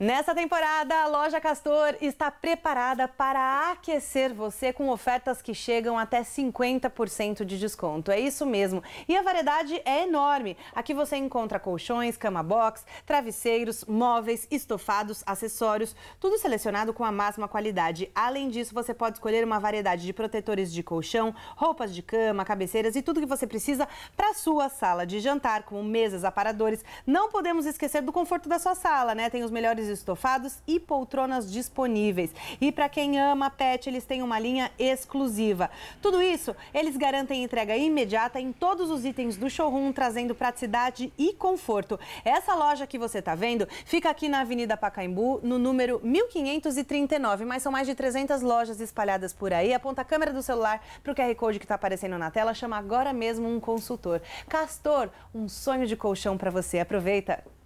Nessa temporada, a loja Castor está preparada para aquecer você com ofertas que chegam até 50% de desconto. É isso mesmo. E a variedade é enorme. Aqui você encontra colchões, cama box, travesseiros, móveis, estofados, acessórios, tudo selecionado com a máxima qualidade. Além disso, você pode escolher uma variedade de protetores de colchão, roupas de cama, cabeceiras e tudo que você precisa para a sua sala de jantar, como mesas, aparadores. Não podemos esquecer do conforto da sua sala, né? Tem os melhores estofados e poltronas disponíveis. E para quem ama pet, eles têm uma linha exclusiva. Tudo isso, eles garantem entrega imediata em todos os itens do showroom, trazendo praticidade e conforto. Essa loja que você está vendo fica aqui na Avenida Pacaembu, no número 1539, mas são mais de 300 lojas espalhadas por aí. Aponta a câmera do celular para o QR Code que está aparecendo na tela, chama agora mesmo um consultor. Castor, um sonho de colchão para você. Aproveita!